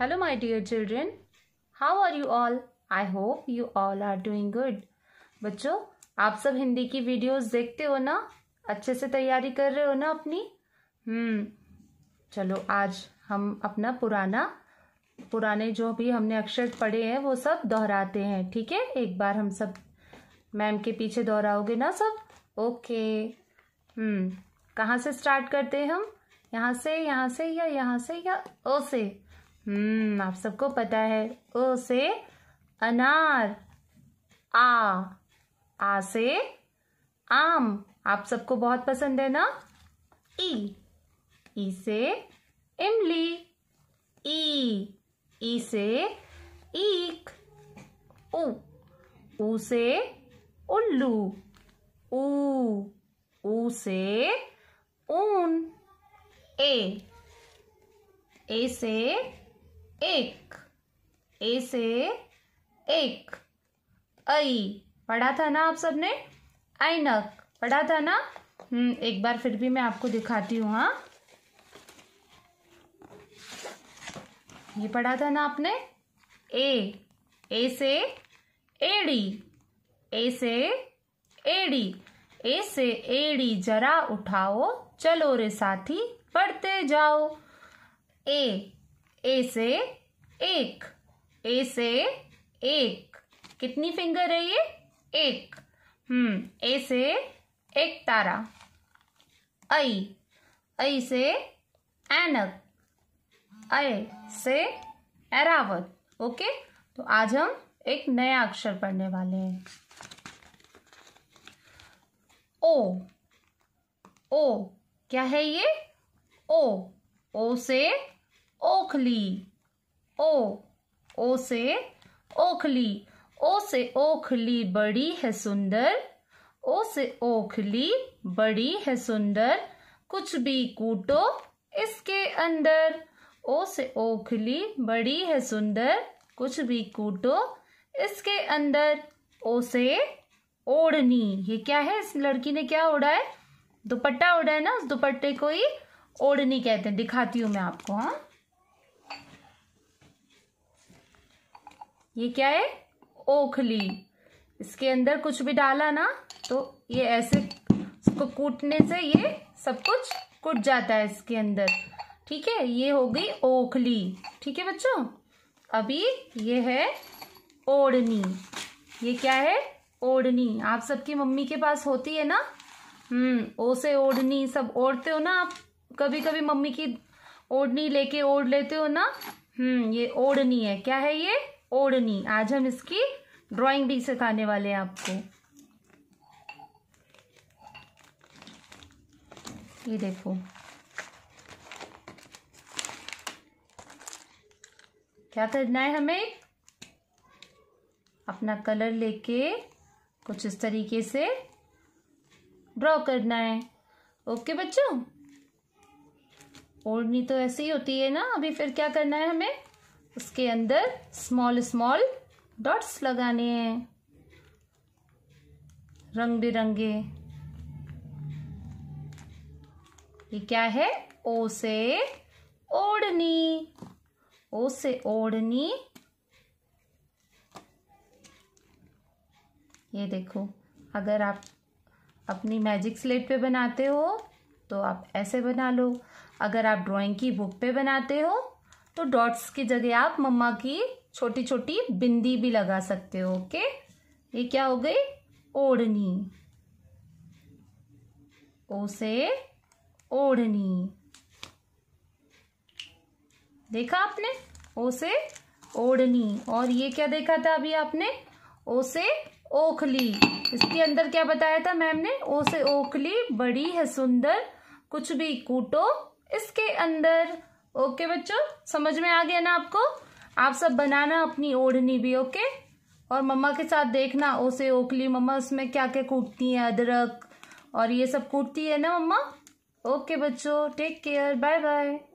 Hello, my dear children. How are you all? I hope you all are doing good. बच्चों आप सब हिंदी की videos देखते हो ना अच्छे से तैयारी कर रहे हो ना अपनी हम्म चलो आज हम अपना पुराना पुराने जो भी हमने अक्षर पढ़े हैं वो सब दोहराते हैं ठीक है एक बार हम सब मैम के पीछे दोहराओगे ना सब ओके हम्म कहाँ से स्टार्ट करते हैं हम यहाँ से यहाँ से या यहाँ से या ओ से हम्म आप सबको पता है ओ से अनार आ आ से आम आप सबको बहुत पसंद है ना ई ई से इमली ई ई से ईक उ ऊ से उल्लू ऊ ऊ से ऊन ए ए से एक ए से एक आई पढ़ा था ना आप सबने आइनक पढ़ा था ना हम्म, एक बार फिर भी मैं आपको दिखाती हूँ हाँ ये पढ़ा था ना आपने ए ए से एड़ी ए से एड़ी ए से एड़ी जरा उठाओ चलो रे साथी पढ़ते जाओ ए ए से एक ए से एक कितनी फिंगर है ये एक हम्म ए से एक तारा ऐ ऐ से एनक ऐ से एरावत ओके तो आज हम एक नया अक्षर पढ़ने वाले हैं ओ ओ क्या है ये ओ ओ से ओखली ओ ओ से ओखली ओ से ओखली बड़ी है सुंदर ओ से ओखली बड़ी है सुंदर कुछ भी कूटो इसके अंदर ओ से ओखली बड़ी है सुंदर कुछ भी कूटो इसके अंदर ओ से ओढ़नी ये क्या है इस लड़की ने क्या ओढ़ा है दुपट्टा ओढ़ा है ना उस दुपट्टे को ही ओढ़नी कहते हैं दिखाती हूँ मैं आपको हाँ ये क्या है ओखली इसके अंदर कुछ भी डाला ना तो ये ऐसे इसको कूटने से ये सब कुछ कूट जाता है इसके अंदर ठीक है ये हो गई ओखली ठीक है बच्चों अभी ये है ओढ़नी ये क्या है ओढ़नी आप सबकी मम्मी के पास होती है ना हम्म ओ से ओढ़नी सब ओढ़ते हो ना आप कभी कभी मम्मी की ओढ़नी लेके ओढ़ लेते हो ना हम्म ये ओढ़नी है क्या है ये ओढ़नी आज हम इसकी ड्राइंग भी सिखाने वाले हैं आपको ये देखो क्या करना है हमें अपना कलर लेके कुछ इस तरीके से ड्रॉ करना है ओके बच्चों ओढ़नी तो ऐसे ही होती है ना अभी फिर क्या करना है हमें उसके अंदर स्मॉल स्मॉल डॉट्स लगाने हैं रंग बिरंगे ये क्या है ओ से ओढ़नी ओ से ओढ़नी ये देखो अगर आप अपनी मैजिक स्लेट पे बनाते हो तो आप ऐसे बना लो अगर आप ड्राइंग की बुक पे बनाते हो तो डॉट्स की जगह आप मम्मा की छोटी छोटी बिंदी भी लगा सकते हो ओके ये क्या हो गई ओढ़नी ओ से ओढ़नी देखा आपने ओ से ओढ़नी और ये क्या देखा था अभी आपने ओ से ओखली इसके अंदर क्या बताया था मैम ने ओ से ओखली बड़ी है सुंदर कुछ भी कूटो इसके अंदर ओके बच्चों समझ में आ गया ना आपको आप सब बनाना अपनी ओढ़नी भी ओके और मम्मा के साथ देखना ओसे ओखली मम्मा उसमें क्या क्या कूटती हैं अदरक और ये सब कूटती है ना मम्मा ओके बच्चों टेक केयर बाय बाय